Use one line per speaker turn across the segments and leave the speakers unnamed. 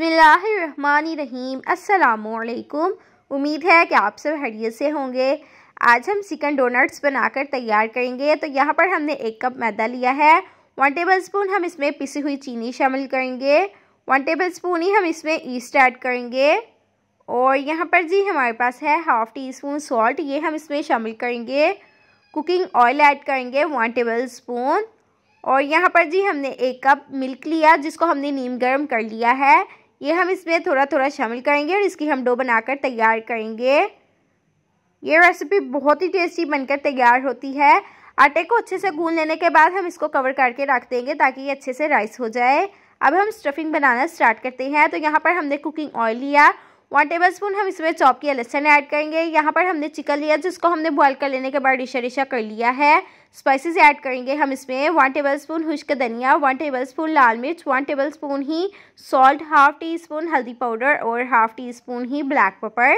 बसमीम असलकुम उम्मीद है कि आप सब हरियत से होंगे आज हम चिकन डोनट्स बनाकर तैयार करेंगे तो यहाँ पर हमने एक कप मैदा लिया है वन टेबल स्पून हम इसमें पिसी हुई चीनी शामिल करेंगे वन टेबल स्पून ही हम इसमें ईस्ट ऐड करेंगे और यहाँ पर जी हमारे पास है हाफ़ टी स्पून सॉल्ट ये हम इसमें शामिल करेंगे कुकिंग ऑयल ऐड करेंगे वन टेबल स्पून और यहाँ पर जी हमने एक कप मिल्क लिया जिसको हमने नीम गर्म कर लिया है ये हम इसमें थोड़ा थोड़ा शामिल करेंगे और इसकी हम डो बनाकर तैयार करेंगे ये रेसिपी बहुत ही टेस्टी बनकर तैयार होती है आटे को अच्छे से गून लेने के बाद हम इसको कवर करके रख देंगे ताकि ये अच्छे से राइस हो जाए अब हम स्टफिंग बनाना स्टार्ट करते हैं तो यहाँ पर हमने कुकिंग ऑयल लिया वन टेबल स्पून हम इसमें चॉप किया लहसन ऐड करेंगे यहाँ पर हमने चिकन लिया जिसको हमने बॉयल कर लेने के बाद रिशा डिशा कर लिया है स्पाइसेस ऐड करेंगे हम इसमें वन टेबल स्पून खुश्क धनिया वन टेबल स्पून लाल मिर्च वन टेबल स्पून ही सॉल्ट हाफ टी स्पून हल्दी पाउडर और हाफ टी स्पून ही ब्लैक पेपर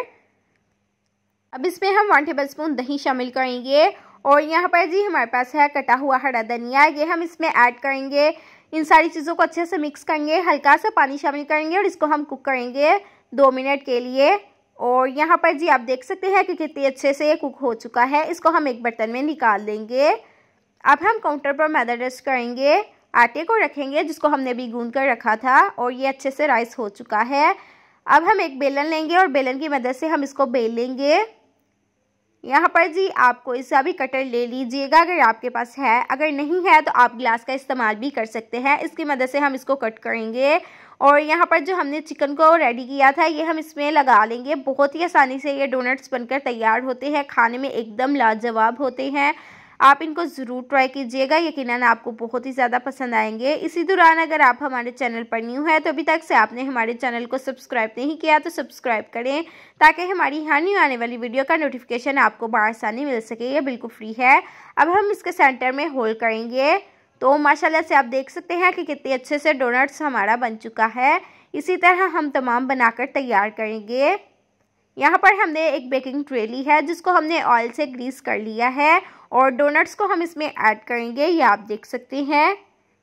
अब इसमें हम वन टेबल स्पून दही शामिल करेंगे और यहाँ पर जी हमारे पास है कटा हुआ हरा धनिया ये हम इसमें ऐड करेंगे इन सारी चीज़ों को अच्छे से मिक्स करेंगे हल्का सा पानी शामिल करेंगे और इसको हम कुक करेंगे दो मिनट के लिए और यहाँ पर जी आप देख सकते हैं कि कितने अच्छे से कुक हो चुका है इसको हम एक बर्तन में निकाल लेंगे अब हम काउंटर पर मैदा डस्ट करेंगे आटे को रखेंगे जिसको हमने भी गूंद कर रखा था और ये अच्छे से राइस हो चुका है अब हम एक बेलन लेंगे और बेलन की मदद से हम इसको बेल लेंगे यहाँ पर जी आपको इसका भी कटर ले लीजिएगा अगर आपके पास है अगर नहीं है तो आप गिलास का इस्तेमाल भी कर सकते हैं इसकी मदद से हम इसको कट करेंगे और यहाँ पर जो हमने चिकन को रेडी किया था ये हम इसमें लगा लेंगे बहुत ही आसानी से ये डोनट्स बनकर तैयार होते हैं खाने में एकदम लाजवाब होते हैं आप इनको ज़रूर ट्राई कीजिएगा यकीनन आपको बहुत ही ज़्यादा पसंद आएंगे इसी दौरान अगर आप हमारे चैनल पर न्यू है तो अभी तक से आपने हमारे चैनल को सब्सक्राइब नहीं किया तो सब्सक्राइब करें ताकि हमारी हर न्यू आने वाली वीडियो का नोटिफिकेशन आपको आसानी मिल सके ये बिल्कुल फ्री है अब हम इसके सेंटर में होल करेंगे तो माशाल्लाह से आप देख सकते हैं कि कितने अच्छे से डोनट्स हमारा बन चुका है इसी तरह हम तमाम बनाकर तैयार करेंगे यहाँ पर हमने एक बेकिंग ट्रे ली है जिसको हमने ऑयल से ग्रीस कर लिया है और डोनट्स को हम इसमें ऐड करेंगे ये आप देख सकते हैं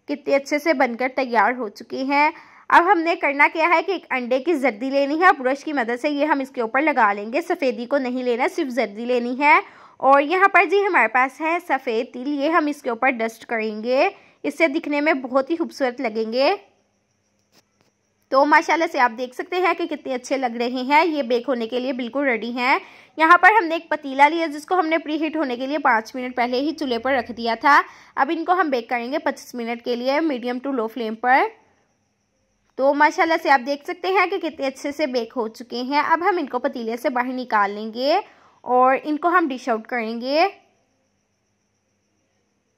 कितने अच्छे से बनकर तैयार हो चुके हैं अब हमने करना क्या है कि एक अंडे की जर्दी लेनी है ब्रश की मदद से ये हम इसके ऊपर लगा लेंगे सफ़ेदी को नहीं लेना सिर्फ जर्दी लेनी है और यहाँ पर जी हमारे पास है सफ़ेद तिल ये हम इसके ऊपर डस्ट करेंगे इससे दिखने में बहुत ही खूबसूरत लगेंगे तो माशाल्लाह से आप देख सकते हैं कि कितने अच्छे लग रहे हैं ये बेक होने के लिए बिल्कुल रेडी हैं यहाँ पर हमने एक पतीला लिया जिसको हमने प्री हीट होने के लिए पाँच मिनट पहले ही चूल्हे पर रख दिया था अब इनको हम बेक करेंगे पच्चीस मिनट के लिए मीडियम टू लो फ्लेम पर तो माशाल्लाह से आप देख सकते हैं कि कितने अच्छे से बेक हो चुके हैं अब हम इनको पतीले से बाहर निकाल लेंगे और इनको हम डिश आउट करेंगे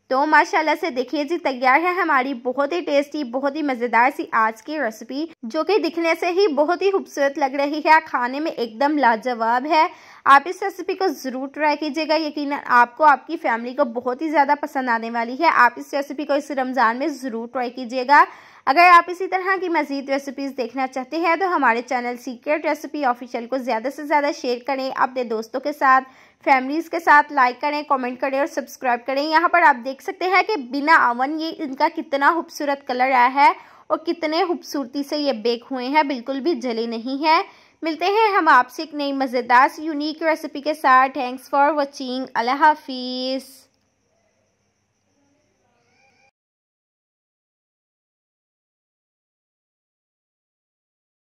तो माशाल्लाह से देखिए जी तैयार है हमारी बहुत ही टेस्टी बहुत ही मज़ेदार सी आज की रेसिपी जो कि दिखने से ही बहुत ही खूबसूरत लग रही है खाने में एकदम लाजवाब है आप इस रेसिपी को ज़रूर ट्राई कीजिएगा यकीन आपको आपकी फैमिली को बहुत ही ज़्यादा पसंद आने वाली है आप इस रेसिपी को इस रमज़ान में ज़रूर ट्राई कीजिएगा अगर आप इसी तरह की मज़ीद रेसिपीज़ देखना चाहते हैं तो हमारे चैनल सीक्रेट रेसिपी ऑफिशियल को ज़्यादा से ज़्यादा शेयर करें अपने दोस्तों के साथ फैमिलीज़ के साथ लाइक करें कमेंट करें और सब्सक्राइब करें यहाँ पर आप देख सकते हैं कि बिना अवन ये इनका कितना खूबसूरत कलर आया है और कितने खूबसूरती से ये बेक हुए हैं बिल्कुल भी जले नहीं है मिलते हैं हम आपसे एक नई मज़ेदार यूनिक रेसिपी के साथ थैंक्स फॉर वॉचिंग अल्लाह हाफिज़